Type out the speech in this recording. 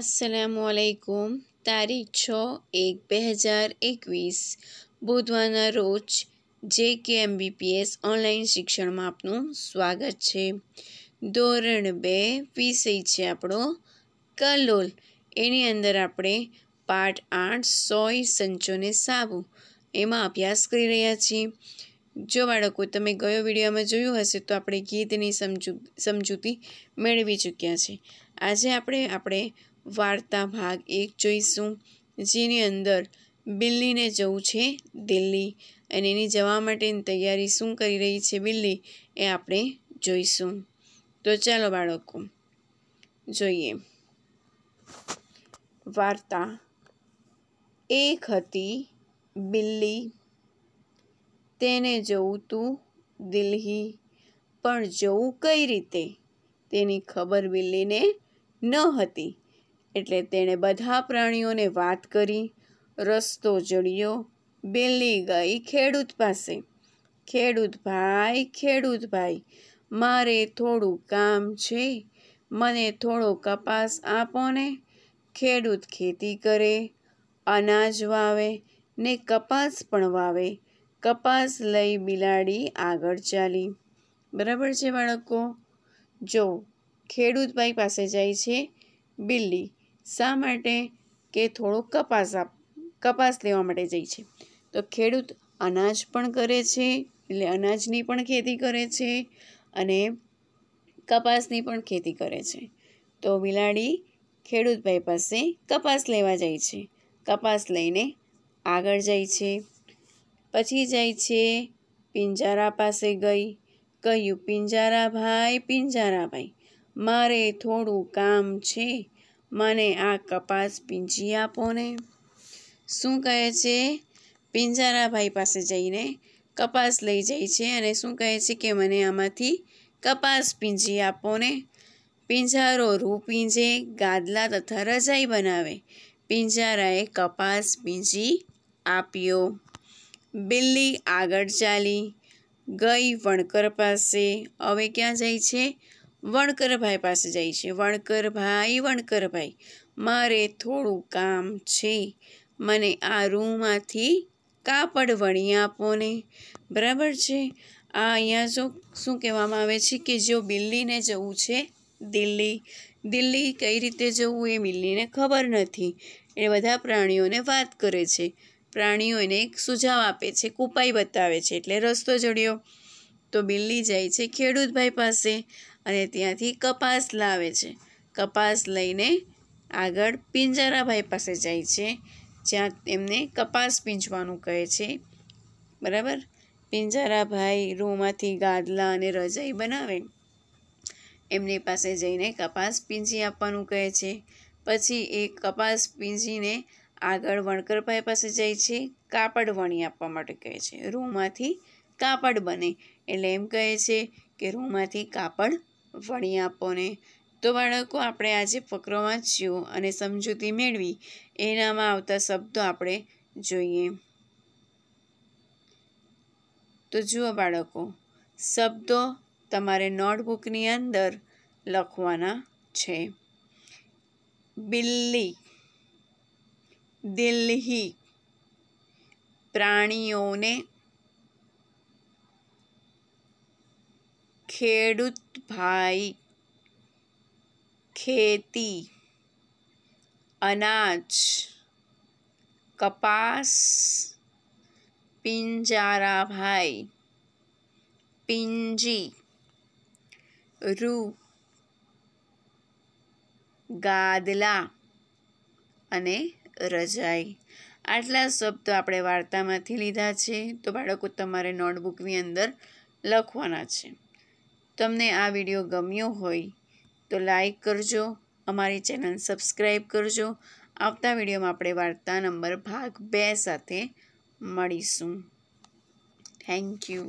અસલામ આલાઇકુમ તારીખ છ એક બે હજાર એકવીસ બુધવારના રોજ જે કે એમબીપીએસ ઓનલાઈન શિક્ષણમાં આપનું સ્વાગત છે ધોરણ બે વિષય છે આપણો કલોલ એની અંદર આપણે પાઠ આઠ સોય સંચોને સાબુ એમાં અભ્યાસ કરી રહ્યા છીએ જો બાળકો તમે ગયો વિડીયોમાં જોયું હશે તો આપણે ગીતની સમજૂ સમજૂતી મેળવી ચૂક્યા છે આજે આપણે આપણે વાર્તા ભાગ એક જોઈશું જેની અંદર બિલ્લીને જવું છે દિલ્હી અને એની જવા માટેની તૈયારી શું કરી રહી છે બિલ્લી એ આપણે જોઈશું તો ચાલો બાળકો જોઈએ વાર્તા એક હતી બિલ્લી તેને જવું તું દિલ્હી પણ જવું કઈ રીતે તેની ખબર બિલ્લીને ન હતી એટલે તેણે બધા પ્રાણીઓને વાત કરી રસ્તો ચડ્યો બેલી ગઈ ખેડૂત પાસે ખેડૂત ભાઈ ખેડૂત ભાઈ મારે થોડું કામ છે મને થોડો કપાસ આપો ને ખેડૂત ખેતી કરે અનાજ વાવે ને કપાસ પણ વાવે કપાસ લઈ બિલાડી આગળ ચાલી બરાબર છે બાળકો જો ખેડૂતભાઈ પાસે જાય છે બિલ્લી શા માટે કે થોડો કપાસ આપ કપાસ લેવા માટે જાય છે તો ખેડૂત અનાજ પણ કરે છે એટલે અનાજની પણ ખેતી કરે છે અને કપાસની પણ ખેતી કરે છે તો બિલાડી ખેડૂતભાઈ પાસે કપાસ લેવા જાય છે કપાસ લઈને આગળ જાય છે પછી જાય છે પિંજારા પાસે ગઈ કહ્યું પિંજારા પિંજારાભાઈ પિંજારાભાઈ મારે થોડું કામ છે મને આ કપાસ પીંજી આપો ને શું કહે છે પિંજારાભાઈ પાસે જઈને કપાસ લઈ જાય છે અને શું કહે છે કે મને આમાંથી કપાસ પીંજી આપો ને પિંજારો રૂપિંજે ગાદલા તથા રજાઈ બનાવે પિંજારાએ કપાસ પીંજી આપ્યો બિલ્લી આગળ ચાલી ગઈ વણકર પાસે હવે ક્યાં જાય છે વણકરભાઈ પાસે જાય છે વણકરભાઈ વણકરભાઈ મારે થોડું કામ છે મને આ રૂમાંથી કાપડ વણી આપો ને બરાબર છે આ અહીંયા જો શું કહેવામાં આવે છે કે જો બિલ્લીને જવું છે દિલ્હી દિલ્હી કઈ રીતે જવું એ બિલ્લીને ખબર નથી એ બધા પ્રાણીઓને વાત કરે છે પ્રાણીઓ એને એક સુઝાવ આપે છે ઉપાય બતાવે છે એટલે રસ્તો જોડ્યો તો બિલ્લી જાય છે ખેડૂતભાઈ પાસે અને ત્યાંથી કપાસ લાવે છે કપાસ લઈને આગળ પિંજારાભાઈ પાસે જાય છે જ્યાં એમને કપાસ પીંજવાનું કહે છે બરાબર પિંજારાભાઈ રૂમાંથી ગાદલા અને રજાઈ બનાવે એમની પાસે જઈને કપાસ પીંજી આપવાનું કહે છે પછી એ કપાસ પીંજીને આગળ વણકરભાઈ પાસે જાય છે કાપડ વણી આપવા માટે કહે છે રૂમાંથી કાપડ બને એટલે એમ કહે છે કે રૂમાંથી કાપડ વણી આપોને તો બાળકો આપણે આજે ફકરો વાંચ્યું અને સમજૂતી મેળવી એનામાં આવતા શબ્દો આપણે જોઈએ તો જુઓ બાળકો શબ્દો તમારે નોટબુકની અંદર લખવાના છે બિલ્લી દિલ્હી પ્રાણીઓને ખેડૂત ભાઈ ખેતી અનાજ કપાસ પિંજારાભાઈ પિંજી રૂ ગાદલા અને રજાઈ આટલા શબ્દો આપણે વાર્તામાંથી લીધા છે તો બાળકો તમારે નોટબુકની અંદર લખવાના છે તમને આ વિડીયો ગમ્યો હોય તો લાઈક કરજો અમારી ચેનલ સબસ્ક્રાઈબ કરજો આવતા વિડીયોમાં આપણે વાર્તા નંબર ભાગ બે સાથે મળીશું થેન્ક યુ